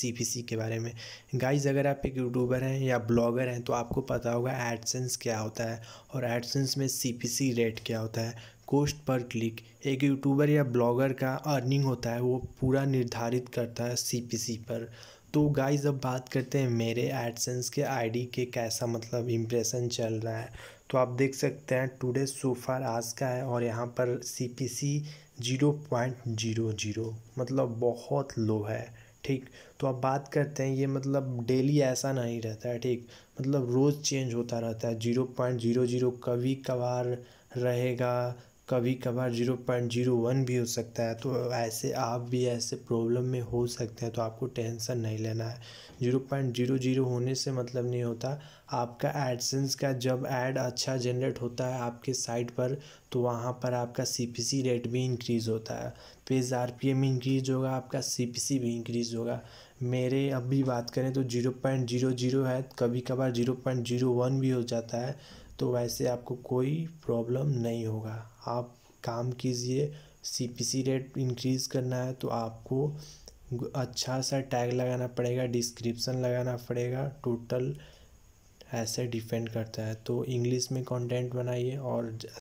सी के बारे में गाइज अगर आप एक यूट्यूबर हैं या ब्लॉगर हैं तो आपको पता होगा एडसेंस क्या होता है और एडसेंस में सी रेट क्या होता है कोस्ट पर क्लिक एक यूट्यूबर या ब्लॉगर का अर्निंग होता है वो पूरा निर्धारित करता है सी पर तो गाइज अब बात करते हैं मेरे एडसेंस के आईडी के कैसा मतलब इम्प्रेशन चल रहा है तो आप देख सकते हैं टुडे सोफार आज का है और यहाँ पर C P C zero point zero zero मतलब बहुत लो है ठीक तो अब बात करते हैं ये मतलब डेली ऐसा नहीं रहता है ठीक मतलब रोज़ चेंज होता रहता है जीरो पॉइंट जीरो जीरो कभी कभार रहेगा कभी कभार जीरो पॉइंट जीरो वन भी हो सकता है तो ऐसे आप भी ऐसे प्रॉब्लम में हो सकते हैं तो आपको टेंशन नहीं लेना है जीरो पॉइंट जीरो जीरो होने से मतलब नहीं होता आपका एडसेंस का जब ऐड अच्छा जनरेट होता है आपके साइट पर तो वहाँ पर आपका सी रेट भी इंक्रीज़ होता है पेज तो आर पी एम इंक्रीज होगा आपका सी भी इंक्रीज होगा मेरे अभी बात करें तो जीरो पॉइंट जीरो जीरो है कभी कभार जीरो पॉइंट जीरो वन भी हो जाता है तो वैसे आपको कोई प्रॉब्लम नहीं होगा आप काम कीजिए सीपीसी रेट इंक्रीज़ करना है तो आपको अच्छा सा टैग लगाना पड़ेगा डिस्क्रिप्सन लगाना पड़ेगा टोटल ऐसे डिपेंड करता है तो इंग्लिश में कंटेंट बनाइए और